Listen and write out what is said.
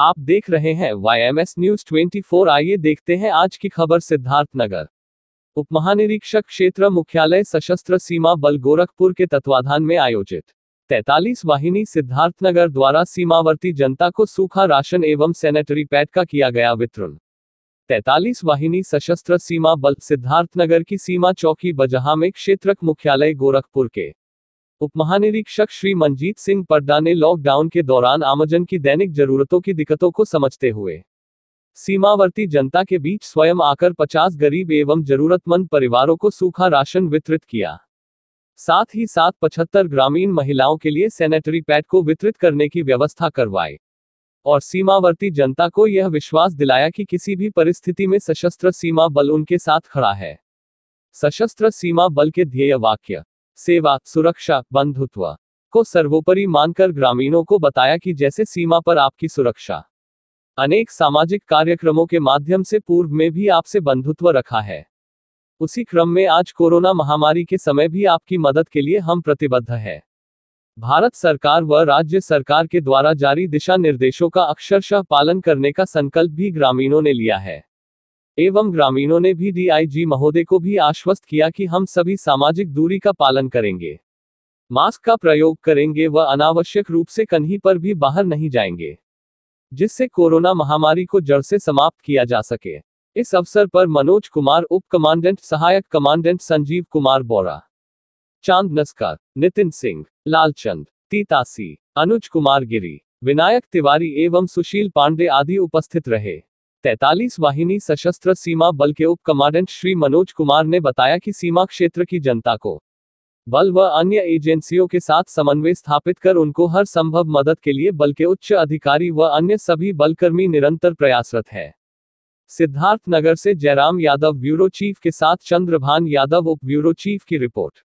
आप देख रहे हैं वाई एम न्यूज 24 आइए देखते हैं आज की खबर नगर उप महानिरीक्षक क्षेत्र मुख्यालय सशस्त्र सीमा बल गोरखपुर के तत्वाधान में आयोजित तैतालीस वाहिनी सिद्धार्थ नगर द्वारा सीमावर्ती जनता को सूखा राशन एवं सैनिटरी पैड का किया गया वितरण तैतालीस वाहिनी सशस्त्र सीमा बल सिद्धार्थनगर की सीमा चौकी बजहा में क्षेत्रक मुख्यालय गोरखपुर के उप महानिरीक्षक श्री मनजीत सिंह पड्डा ने लॉकडाउन के दौरान आमजन की दैनिक जरूरतों की दिक्कतों को समझते हुए सीमावर्ती जनता के बीच स्वयं आकर 50 गरीब एवं जरूरतमंद परिवारों को सूखा राशन वितरित किया साथ ही साथ 75 ग्रामीण महिलाओं के लिए सैनिटरी पैड को वितरित करने की व्यवस्था करवाई और सीमावर्ती जनता को यह विश्वास दिलाया कि किसी भी परिस्थिति में सशस्त्र सीमा बल उनके साथ खड़ा है सशस्त्र सीमा बल के ध्येय वाक्य सेवा सुरक्षा बंधुत्व को सर्वोपरि मानकर ग्रामीणों को बताया कि जैसे सीमा पर आपकी सुरक्षा अनेक सामाजिक कार्यक्रमों के माध्यम से पूर्व में भी आपसे बंधुत्व रखा है उसी क्रम में आज कोरोना महामारी के समय भी आपकी मदद के लिए हम प्रतिबद्ध है भारत सरकार व राज्य सरकार के द्वारा जारी दिशा निर्देशों का अक्षरशः पालन करने का संकल्प भी ग्रामीणों ने लिया है एवं ग्रामीणों ने भी डीआईजी महोदय को भी आश्वस्त किया कि हम सभी सामाजिक दूरी का पालन करेंगे मास्क का प्रयोग करेंगे व अनावश्यक रूप से कहीं पर भी बाहर नहीं जाएंगे जिससे कोरोना महामारी को जड़ से समाप्त किया जा सके इस अवसर पर मनोज कुमार उप कमांडेंट सहायक कमांडेंट संजीव कुमार बोरा चांद नस्कर नितिन सिंह लालचंद तीतासी अनुज कुमार गिरी विनायक तिवारी एवं सुशील पांडे आदि उपस्थित रहे तैतालीस वाहिनी सशस्त्र सीमा बल के उप कमांडेंट श्री मनोज कुमार ने बताया कि सीमा क्षेत्र की जनता को बल व अन्य एजेंसियों के साथ समन्वय स्थापित कर उनको हर संभव मदद के लिए बल के उच्च अधिकारी व अन्य सभी बलकर्मी निरंतर प्रयासरत है सिद्धार्थ नगर से जयराम यादव ब्यूरो चीफ के साथ चंद्रभान यादव उप ब्यूरो चीफ की रिपोर्ट